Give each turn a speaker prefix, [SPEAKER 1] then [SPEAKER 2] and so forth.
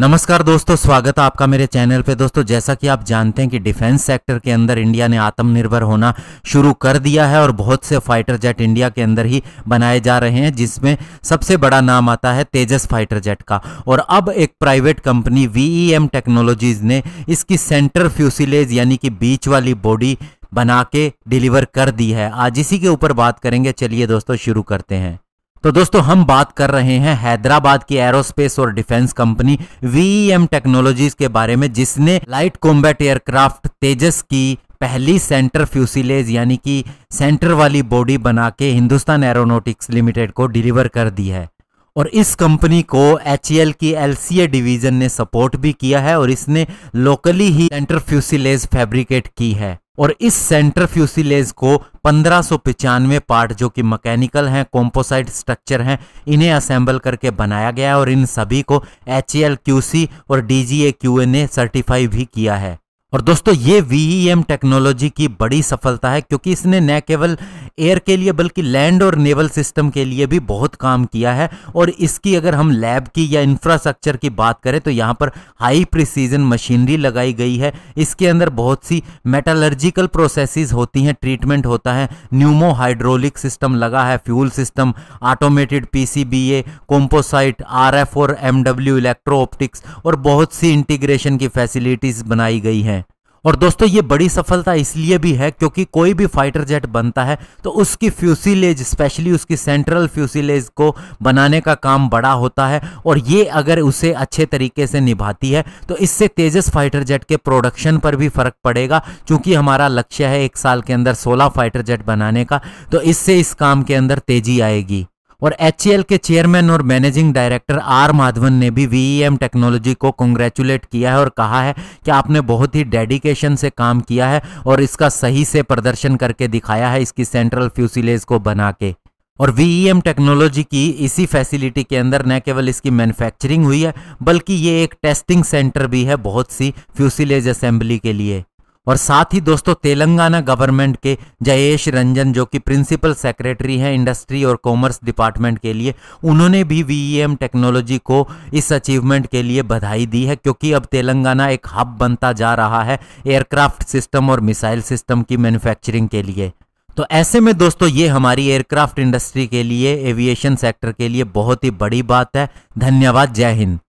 [SPEAKER 1] नमस्कार दोस्तों स्वागत है आपका मेरे चैनल पे दोस्तों जैसा कि आप जानते हैं कि डिफेंस सेक्टर के अंदर इंडिया ने आत्मनिर्भर होना शुरू कर दिया है और बहुत से फाइटर जेट इंडिया के अंदर ही बनाए जा रहे हैं जिसमें सबसे बड़ा नाम आता है तेजस फाइटर जेट का और अब एक प्राइवेट कंपनी वी टेक्नोलॉजीज ने इसकी सेंटर फ्यूसिलेज यानी कि बीच वाली बॉडी बना के डिलीवर कर दी है आज इसी के ऊपर बात करेंगे चलिए दोस्तों शुरू करते हैं तो दोस्तों हम बात कर रहे हैं हैदराबाद की एरोस्पेस और defence company VM technologies e के बारे में जिसने लाइट कॉम्बैट एयरक्राफ्ट तेजस की पहली सेंटर फ्यूसिलेज यानी कि सेंटर वाली बॉडी बना के हिंदुस्तान एरोनोटिक्स लिमिटेड को डिलीवर कर दी है और इस कंपनी को एच e की एल डिवीज़न ने सपोर्ट भी किया है और इसने लोकली ही सेंटर फ्यूसिलेज फैब्रिकेट की है और इस सेंटर फ्यूसिलेज को पंद्रह पार्ट जो कि मैकेनिकल हैं कॉम्पोसाइट स्ट्रक्चर हैं इन्हें असेंबल करके बनाया गया है और इन सभी को एच एल और D G A Q A ने सर्टिफाई भी किया है और दोस्तों ये वी टेक्नोलॉजी e की बड़ी सफलता है क्योंकि इसने न केवल एयर के लिए बल्कि लैंड और नेवल सिस्टम के लिए भी बहुत काम किया है और इसकी अगर हम लैब की या इंफ्रास्ट्रक्चर की बात करें तो यहाँ पर हाई प्रिसीजन मशीनरी लगाई गई है इसके अंदर बहुत सी मेटालर्जिकल प्रोसेसेस होती हैं ट्रीटमेंट होता है न्यूमो हाइड्रोलिक सिस्टम लगा है fuel system automated P composite R F और एमडब्ल्यू इलेक्ट्रो ऑप्टिक्स और बहुत सी इंटीग्रेशन की फैसिलिटीज बनाई गई हैं और दोस्तों ये बड़ी सफलता इसलिए भी है क्योंकि कोई भी फाइटर जेट बनता है तो उसकी फ्यूसीलेज स्पेशली उसकी सेंट्रल फ्यूसीलेज को बनाने का काम बड़ा होता है और ये अगर उसे अच्छे तरीके से निभाती है तो इससे तेजस फाइटर जेट के प्रोडक्शन पर भी फर्क पड़ेगा क्योंकि हमारा लक्ष्य है एक साल के अंदर सोलह फाइटर जेट बनाने का तो इससे इस काम के अंदर तेजी आएगी और एच e के चेयरमैन और मैनेजिंग डायरेक्टर आर माधवन ने भी वीईएम टेक्नोलॉजी e को कॉन्ग्रेचुलेट किया है और कहा है कि आपने बहुत ही डेडिकेशन से काम किया है और इसका सही से प्रदर्शन करके दिखाया है इसकी सेंट्रल फ्यूसिलेज को बना के और वीईएम टेक्नोलॉजी e की इसी फैसिलिटी के अंदर न केवल इसकी मैन्युफैक्चरिंग हुई है बल्कि ये एक टेस्टिंग सेंटर भी है बहुत सी फ्यूसिलेज असेंबली के लिए और साथ ही दोस्तों तेलंगाना गवर्नमेंट के जयेश रंजन जो कि प्रिंसिपल सेक्रेटरी हैं इंडस्ट्री और कॉमर्स डिपार्टमेंट के लिए उन्होंने भी वीईएम e टेक्नोलॉजी को इस अचीवमेंट के लिए बधाई दी है क्योंकि अब तेलंगाना एक हब बनता जा रहा है एयरक्राफ्ट सिस्टम और मिसाइल सिस्टम की मैन्युफैक्चरिंग के लिए तो ऐसे में दोस्तों ये हमारी एयरक्राफ्ट इंडस्ट्री के लिए एविएशन सेक्टर के लिए बहुत ही बड़ी बात है धन्यवाद जय हिंद